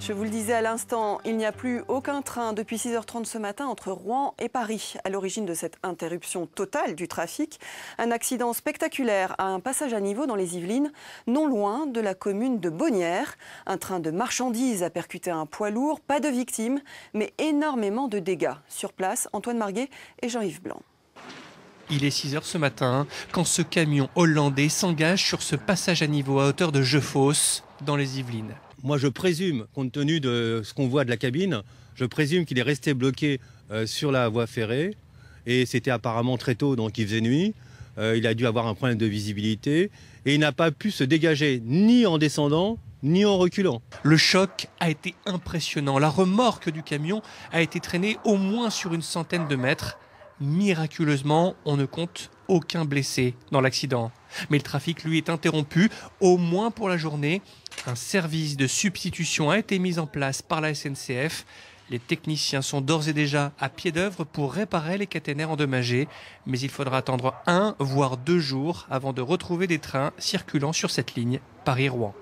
Je vous le disais à l'instant, il n'y a plus aucun train depuis 6h30 ce matin entre Rouen et Paris. À l'origine de cette interruption totale du trafic, un accident spectaculaire à un passage à niveau dans les Yvelines, non loin de la commune de Bonnières. Un train de marchandises a percuté un poids lourd, pas de victimes, mais énormément de dégâts. Sur place, Antoine Marguet et Jean-Yves Blanc. Il est 6 h ce matin quand ce camion hollandais s'engage sur ce passage à niveau à hauteur de Jeufosse dans les Yvelines moi je présume, compte tenu de ce qu'on voit de la cabine, je présume qu'il est resté bloqué euh, sur la voie ferrée. Et c'était apparemment très tôt, donc il faisait nuit. Euh, il a dû avoir un problème de visibilité. Et il n'a pas pu se dégager, ni en descendant, ni en reculant. Le choc a été impressionnant. La remorque du camion a été traînée au moins sur une centaine de mètres. Miraculeusement, on ne compte aucun blessé dans l'accident mais le trafic, lui, est interrompu, au moins pour la journée. Un service de substitution a été mis en place par la SNCF. Les techniciens sont d'ores et déjà à pied d'œuvre pour réparer les caténaires endommagés, mais il faudra attendre un, voire deux jours avant de retrouver des trains circulant sur cette ligne Paris-Rouen.